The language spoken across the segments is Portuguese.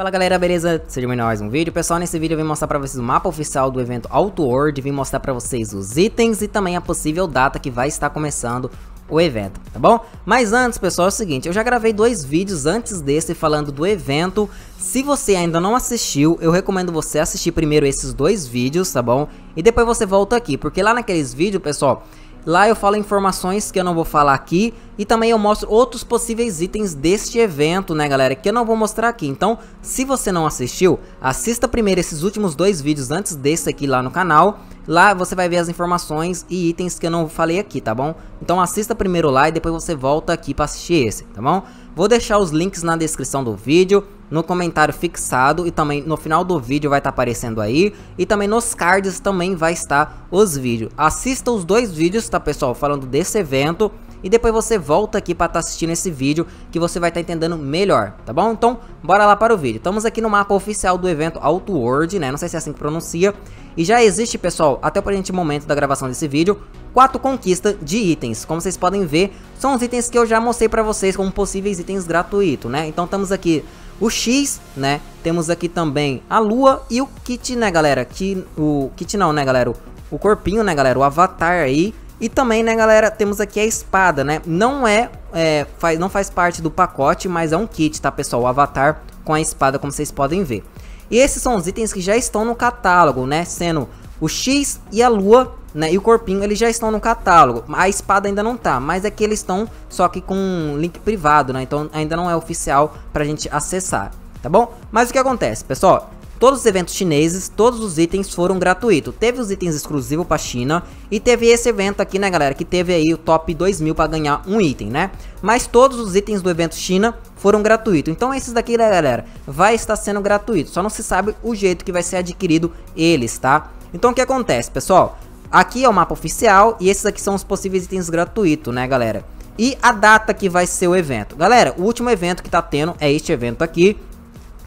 Fala galera, beleza? Seja bem vindos a mais um vídeo. Pessoal, nesse vídeo eu vim mostrar pra vocês o mapa oficial do evento Outworld, vim mostrar pra vocês os itens e também a possível data que vai estar começando o evento, tá bom? Mas antes, pessoal, é o seguinte, eu já gravei dois vídeos antes desse falando do evento. Se você ainda não assistiu, eu recomendo você assistir primeiro esses dois vídeos, tá bom? E depois você volta aqui, porque lá naqueles vídeos, pessoal, Lá eu falo informações que eu não vou falar aqui e também eu mostro outros possíveis itens deste evento, né galera, que eu não vou mostrar aqui. Então, se você não assistiu, assista primeiro esses últimos dois vídeos antes desse aqui lá no canal. Lá você vai ver as informações e itens que eu não falei aqui, tá bom? Então assista primeiro lá e depois você volta aqui para assistir esse, tá bom? Vou deixar os links na descrição do vídeo no comentário fixado e também no final do vídeo vai estar tá aparecendo aí e também nos cards também vai estar os vídeos. Assista os dois vídeos, tá pessoal, falando desse evento e depois você volta aqui para estar tá assistindo esse vídeo que você vai estar tá entendendo melhor, tá bom? Então, bora lá para o vídeo. Estamos aqui no mapa oficial do evento Outward, né? Não sei se é assim que pronuncia. E já existe, pessoal, até o presente momento da gravação desse vídeo, quatro conquistas de itens. Como vocês podem ver, são os itens que eu já mostrei para vocês como possíveis itens gratuitos, né? Então, estamos aqui o X, né? Temos aqui também a lua e o kit, né, galera? Que, o kit não, né, galera? O, corpinho, né, galera? O avatar aí. E também, né, galera, temos aqui a espada, né? Não é, é faz, não faz parte do pacote, mas é um kit, tá, pessoal? O avatar com a espada, como vocês podem ver. E esses são os itens que já estão no catálogo, né? Sendo o X e a Lua né, e o corpinho eles já estão no catálogo. A espada ainda não tá, mas é que eles estão só que com um link privado, né? Então ainda não é oficial pra gente acessar, tá bom? Mas o que acontece, pessoal? Todos os eventos chineses, todos os itens foram gratuitos. Teve os itens exclusivos para China e teve esse evento aqui, né, galera? Que teve aí o top 2000 para ganhar um item, né? Mas todos os itens do evento China foram gratuitos. Então esses daqui, né, galera, vai estar sendo gratuito. Só não se sabe o jeito que vai ser adquirido eles, tá? Então o que acontece, pessoal? Aqui é o mapa oficial e esses aqui são os possíveis itens gratuitos, né, galera? E a data que vai ser o evento. Galera, o último evento que tá tendo é este evento aqui.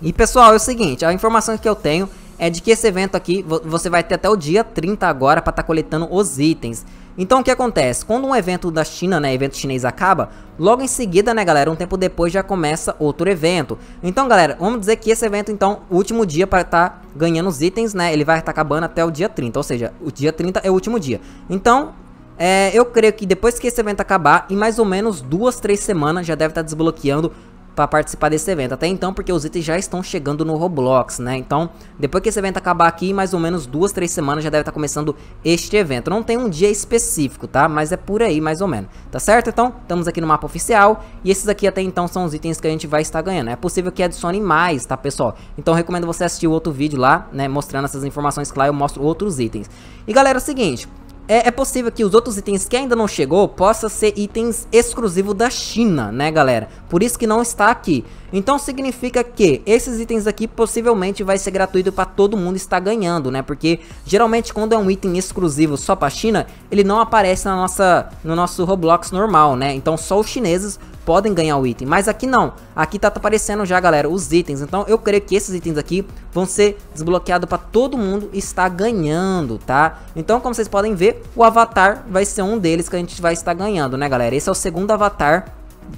E pessoal, é o seguinte, a informação que eu tenho é de que esse evento aqui, você vai ter até o dia 30 agora para estar tá coletando os itens. Então o que acontece? Quando um evento da China, né, evento chinês acaba, logo em seguida, né, galera, um tempo depois já começa outro evento. Então, galera, vamos dizer que esse evento, então, último dia para estar tá ganhando os itens, né, ele vai estar tá acabando até o dia 30, ou seja, o dia 30 é o último dia. Então, é, eu creio que depois que esse evento acabar, em mais ou menos duas, três semanas, já deve estar tá desbloqueando para participar desse evento. Até então, porque os itens já estão chegando no Roblox, né? Então, depois que esse evento acabar aqui, mais ou menos duas, três semanas já deve estar tá começando este evento. Não tem um dia específico, tá? Mas é por aí, mais ou menos. Tá certo? Então, estamos aqui no mapa oficial. E esses aqui até então são os itens que a gente vai estar ganhando. É possível que adicione mais, tá, pessoal? Então, recomendo você assistir o outro vídeo lá, né? Mostrando essas informações que lá eu mostro outros itens. E galera, é o seguinte... É, é, possível que os outros itens que ainda não chegou possa ser itens exclusivo da China, né galera? Por isso que não está aqui. Então significa que esses itens aqui possivelmente vai ser gratuito para todo mundo estar ganhando, né? Porque geralmente quando é um item exclusivo só para China, ele não aparece na nossa, no nosso Roblox normal, né? Então só os chineses podem ganhar o item. Mas aqui não. Aqui tá aparecendo já, galera, os itens. Então eu creio que esses itens aqui vão ser desbloqueados para todo mundo estar ganhando, tá? Então, como vocês podem ver, o avatar vai ser um deles que a gente vai estar ganhando, né, galera? Esse é o segundo avatar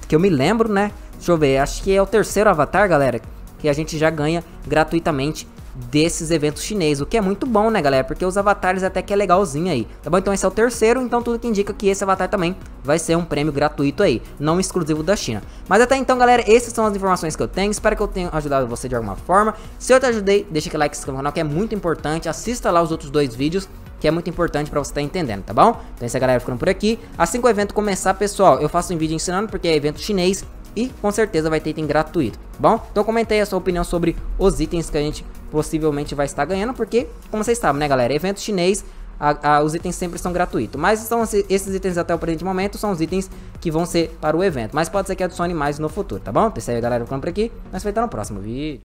que eu me lembro, né? Deixa eu ver, acho que é o terceiro avatar, galera, que a gente já ganha gratuitamente desses eventos chineses, o que é muito bom, né, galera? Porque os avatares até que é legalzinho aí, tá bom? Então esse é o terceiro, então tudo que indica que esse avatar também vai ser um prêmio gratuito aí, não exclusivo da China. Mas até então, galera, essas são as informações que eu tenho, espero que eu tenha ajudado você de alguma forma. Se eu te ajudei, deixa aquele like, se inscreva no canal, que é muito importante, assista lá os outros dois vídeos, que é muito importante para você estar tá entendendo, tá bom? Então essa é galera ficando por aqui. Assim que o evento começar, pessoal, eu faço um vídeo ensinando, porque é evento chinês, e com certeza vai ter item gratuito, tá bom? Então comenta aí a sua opinião sobre os itens que a gente possivelmente vai estar ganhando, porque, como vocês sabem, né, galera? Evento chinês, a, a, os itens sempre são gratuitos. Mas são esses itens até o presente momento são os itens que vão ser para o evento. Mas pode ser que adicione mais no futuro, tá bom? Então é aí, galera, Eu por aqui. Nós vemos no próximo vídeo.